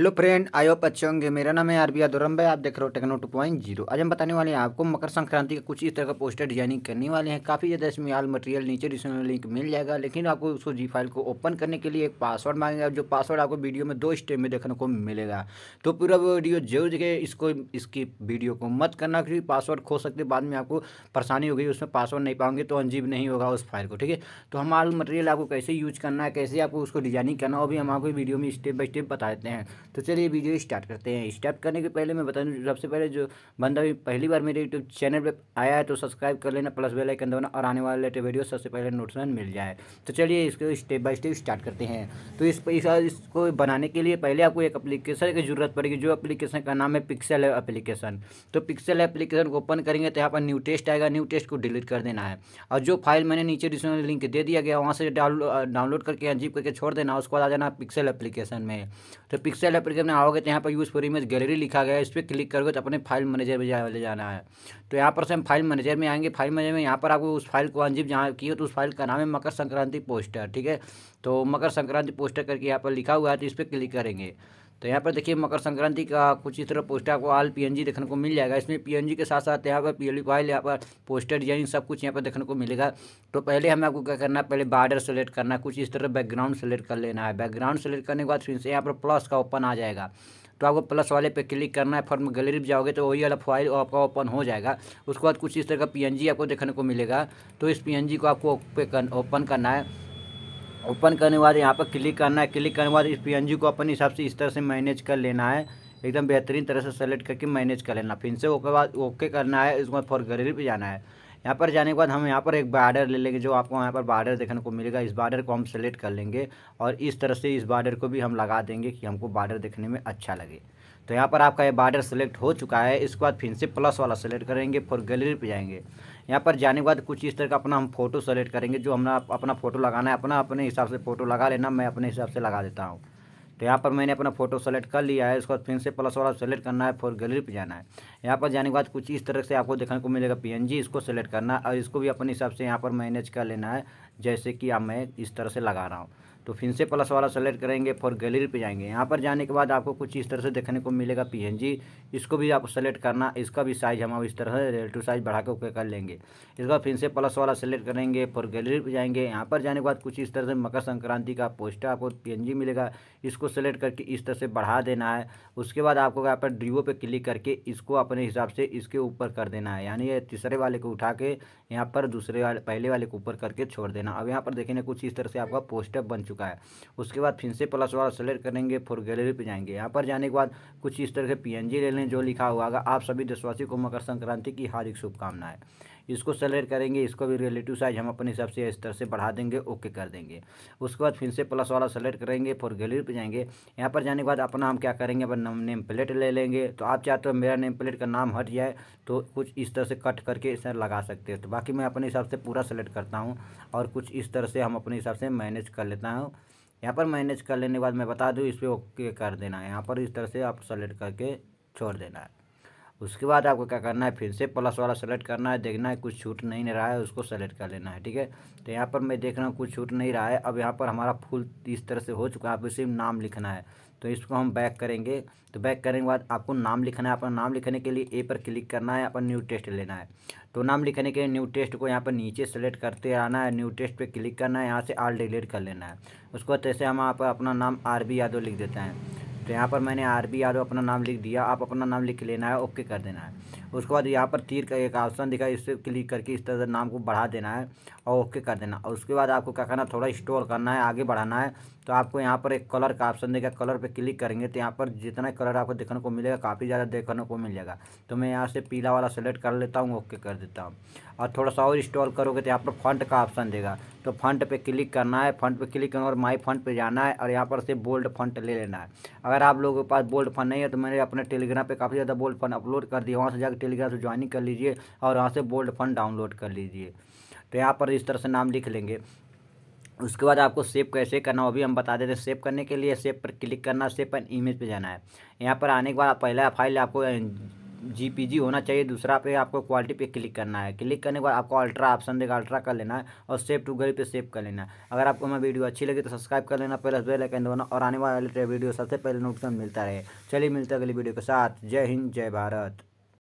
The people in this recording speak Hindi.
हेलो फ्रेंड आई होप अच्छे होंगे मेरा नाम है बी आदोरम भाई आप देख रहे हो टेक्नो टू पॉइंट जीरो आज हम बताने वाले हैं आपको मकर संक्रांति के कुछ इस तरह का पोस्टर डिजाइनिंग करने वाले हैं काफ़ी ज़्यादा इसमें आल मटेरियल नीचे डिस्क्रिप्शन लिंक मिल जाएगा लेकिन आपको उसको जी फाइल को ओपन करने के लिए एक पासवर्ड मांगेगा जो पासवर्ड आपको वीडियो में दो स्टेप में देखने को मिलेगा तो पूरा वीडियो जरूर देखे इसको इसकी वीडियो को मत करना क्योंकि पासवर्ड खो सकते बाद में आपको परेशानी होगी उसमें पासवर्ड नहीं पाओगे तो अंजीब नहीं होगा उस फाइल को ठीक है तो हम आल मटेरियल आपको कैसे यूज करना है कैसे आपको उसको डिजाइनिंग करना वो भी हम आपको वीडियो में स्टेप बाई स्टेप बता देते हैं तो चलिए वीडियो स्टार्ट करते हैं स्टार्ट करने के पहले मैं बता दूँ सबसे पहले जो बंदा भी पहली बार मेरे यूट्यूब चैनल पर आया है तो सब्सक्राइब कर लेना प्लस बेल आइकन दबाना और आने वाले लेटेस्ट वीडियो सबसे पहले नोटिफिकेशन मिल जाए तो चलिए इसको स्टेप बाई स्टेप स्टार्ट करते हैं तो इस इसको बनाने के लिए पहले आपको एक अप्लीकेशन की जरूरत पड़ेगी जो अप्लीकेशन का नाम है पिक्सल एप्लीकेशन तो पिक्सल एप्लीकेशन को ओपन करेंगे तो यहाँ पर न्यू टेस्ट आएगा न्यू टेस्ट को डिलीट कर देना है और जो फाइल मैंने नीचे डिस्क्रिप्शन लिंक दे दिया गया वहाँ से डाउनलोड करके अंजीब करके छोड़ देना उसके बाद आ जाना पिक्सल एप्लीकेशन में तो पिक्सल एप्लीकेशन में आओगे तो यहाँ पर यूज़ फॉर इमेज गैलरी लिखा गया है इस पर क्लिक करोगे तो अपने फाइल मैनेजर में जा ले जाना है तो यहाँ पर से हम फाइल मैनेजर में आएंगे फाइल मैनेजर में यहाँ पर आपको उस फाइल को अंजीब जहाँ की हो तो उस फाइल का नाम है मकर संक्रांति पोस्टर ठीक है तो मकर संक्रांति पोस्टर करके यहाँ पर लिखा हुआ है तो इस पर क्लिक करेंगे तो यहाँ पर देखिए मकर संक्रांति का कुछ इस तरह पोस्टर आपको आल पीएनजी देखने को मिल जाएगा इसमें पीएनजी के साथ साथ यहाँ पर पी एल फाइल यहाँ पर पोस्टर डिजाइन सब कुछ यहाँ पर देखने को मिलेगा तो पहले हमें आपको क्या करना है पहले बार्डर सेलेक्ट करना है कुछ इस तरह बैकग्राउंड सेलेक्ट कर लेना है बैकग्राउंड सेलेक्ट करने के बाद फिर से यहाँ पर प्लस का ओपन आ जाएगा तो आपको प्लस वाले पे क्लिक करना है फॉर्म गैलरी भी जाओगे तो वही वाला फाइल आपका ओपन हो जाएगा उसके बाद कुछ इस तरह का पीएनजी आपको देखने को मिलेगा तो इस पीएनजी को आपको ओपन करना है ओपन करने के बाद यहाँ पर क्लिक करना है क्लिक करने के बाद इस पी को अपने हिसाब से इस तरह से मैनेज कर लेना है एकदम बेहतरीन तरह से सेलेक्ट करके मैनेज कर लेना फिर से ओके बाद ओके करना है बाद फॉर गैलरी पे जाना है यहाँ पर जाने के बाद हम यहाँ पर एक बार्डर ले लेंगे जो आपको यहाँ पर बार्डर देखने को मिलेगा इस बार्डर को हम सेलेक्ट कर लेंगे और इस तरह से इस बार्डर को भी हम लगा देंगे कि हमको बार्डर देखने में अच्छा लगे तो यहाँ पर आपका ये बार्डर सेलेक्ट हो चुका है इसके बाद फिर से प्लस वाला सेलेक्ट करेंगे फिर गैलरी पे जाएंगे यहाँ पर जाने के बाद कुछ इस तरह का अपना हम फोटो सेलेक्ट करेंगे जो हमें अपना फ़ोटो लगाना है अपना अपने हिसाब से फ़ोटो लगा लेना मैं अपने हिसाब से लगा देता हूँ तो यहाँ पर मैंने अपना फोटो सेलेक्ट कर लिया है उसके बाद फिर से प्लस वाला सेलेक्ट करना है फोर गैलरी पर जाना है यहाँ पर जाने के बाद कुछ इस तरह से आपको देखने को मिलेगा पी इसको सेलेक्ट करना और इसको भी अपने हिसाब से यहाँ पर मैनेज कर लेना है जैसे कि अब मैं इस तरह से लगा रहा हूँ तो फिर से प्लस वाला सेलेक्ट करेंगे फॉर गैलरी पे जाएंगे यहाँ पर जाने के बाद आपको कुछ इस तरह से देखने को मिलेगा पीएनजी इसको भी आप सेलेक्ट करना इसका भी साइज़ हम इस तरह से टू साइज़ बढ़ा के कर लेंगे इसके बाद फिर से प्लस वाला सेलेक्ट करेंगे फॉर गैलरी पे जाएंगे यहाँ पर जाने के बाद कुछ इस तरह से मकर संक्रांति का पोस्टर आपको पी मिलेगा इसको सेलेक्ट करके इस तरह से बढ़ा देना है उसके बाद आपको यहाँ पर ड्रीवो पर क्लिक करके इसको अपने हिसाब से इसके ऊपर कर देना है यानी तीसरे वाले को उठा के यहाँ पर दूसरे वाले पहले वाले को ऊपर करके छोड़ देना देना अब यहाँ पर देखेंगे कुछ इस तरह से आपका पोस्टअप बन चुका है उसके बाद फिर से प्लस वाला सेलेक्ट करेंगे फोर गैलरी पर जाएंगे यहाँ पर जाने के बाद कुछ इस तरह से पी ले लें जो लिखा हुआ होगा आप सभी देशवासियों को मकर संक्रांति की हार्दिक शुभकामनाएं इसको सेलेक्ट करेंगे इसको भी रिलेटिव साइज हम अपने हिसाब से इस तरह से बढ़ा देंगे ओके कर देंगे उसके बाद फिर से प्लस वाला सेलेक्ट करेंगे फिर गैलरी पर जाएंगे यहाँ पर जाने के बाद अपना हम क्या करेंगे अपन नेम प्लेट ले लेंगे तो आप चाहते हो मेरा नेम प्लेट का नाम हट जाए तो कुछ इस तरह से कट करके इस लगा सकते हो तो बाकी मैं अपने हिसाब से पूरा सेलेक्ट करता हूँ और कुछ इस तरह से हम अपने हिसाब से मैनेज कर लेता हूँ यहाँ पर मैनेज कर लेने के बाद मैं बता दूँ इस पर ओके कर देना है यहाँ पर इस तरह से आप सेलेक्ट करके छोड़ देना है उसके बाद आपको क्या करना है फिर से प्लस वाला सेलेक्ट करना है देखना है कुछ छूट नहीं रहा है उसको सेलेक्ट कर लेना है ठीक है तो यहाँ पर मैं देख रहा हूँ कुछ छूट नहीं रहा है अब यहाँ पर हमारा फुल इस तरह से हो चुका है आपको सिर्फ नाम लिखना है तो इसको हम बैक करेंगे तो बैक करने के बाद आपको नाम लिखना है अपना नाम लिखने के लिए ए पर क्लिक करना है अपना न्यू टेस्ट लेना है तो नाम लिखने के लिए न्यू टेस्ट को यहाँ पर नीचे सेलेक्ट करते आना है न्यू टेस्ट पर क्लिक करना है यहाँ से आल डिलीट कर लेना है उसको तैसे हम यहाँ अपना नाम आर बी यादव लिख देते हैं तो यहाँ पर मैंने आर बी यादव अपना नाम लिख दिया आप अपना नाम लिख लेना है ओके कर देना है उसके बाद यहाँ पर तीर का एक ऑप्शन दिखाई इस पर क्लिक करके इस तरह से नाम को बढ़ा देना है और ओके कर देना और उसके बाद आपको क्या करना थोड़ा स्टोर करना है आगे बढ़ाना है तो आपको यहाँ पर एक कलर का ऑप्शन देगा कलर पे क्लिक करेंगे तो यहाँ पर जितना कलर आपको देखने को मिलेगा काफ़ी ज़्यादा देखने को मिल जाएगा तो मैं यहाँ से पीला वाला सेलेक्ट कर लेता हूँ ओके कर देता हूँ और थोड़ा सा और इंस्टॉल करोगे तो यहाँ पर फंट का ऑप्शन देगा तो फंट पे क्लिक करना है फंट पे क्लिक करना और माई फंट पे जाना है और यहाँ पर से बोल्ड फंट ले लेना है अगर आप लोगों के पास बोल्ड फंड नहीं है तो मैंने अपने टेलीग्राम पे काफ़ी ज़्यादा बोल्ड फंड अपलोड कर दिया वहाँ से जाकर टेलीग्राम से ज्वाइनिंग कर लीजिए और वहाँ से बोल्ड फंड डाउनलोड कर लीजिए तो यहाँ पर इस तरह से नाम लिख लेंगे उसके बाद आपको सेव कैसे करना वो भी हम बता देते हैं सेव करने के लिए सेव पर क्लिक करना सेव पर इमेज पे जाना है यहाँ पर आने के बाद पहला फाइल आपको जीपीजी होना चाहिए दूसरा पे आपको क्वालिटी पे क्लिक करना है क्लिक करने के बाद आपको अल्ट्रा ऑप्शन देगा अल्ट्रा कर लेना है और सेव टू गरी पे सेव कर लेना है अगर आपको हमारी वीडियो अच्छी लगी तो सब्सक्राइब कर लेना प्लस बेल आइकन दबाना और आने वाले वीडियो सबसे पहले नोटिस मिलता रहे चलिए मिलते अगली वीडियो के साथ जय हिंद जय भारत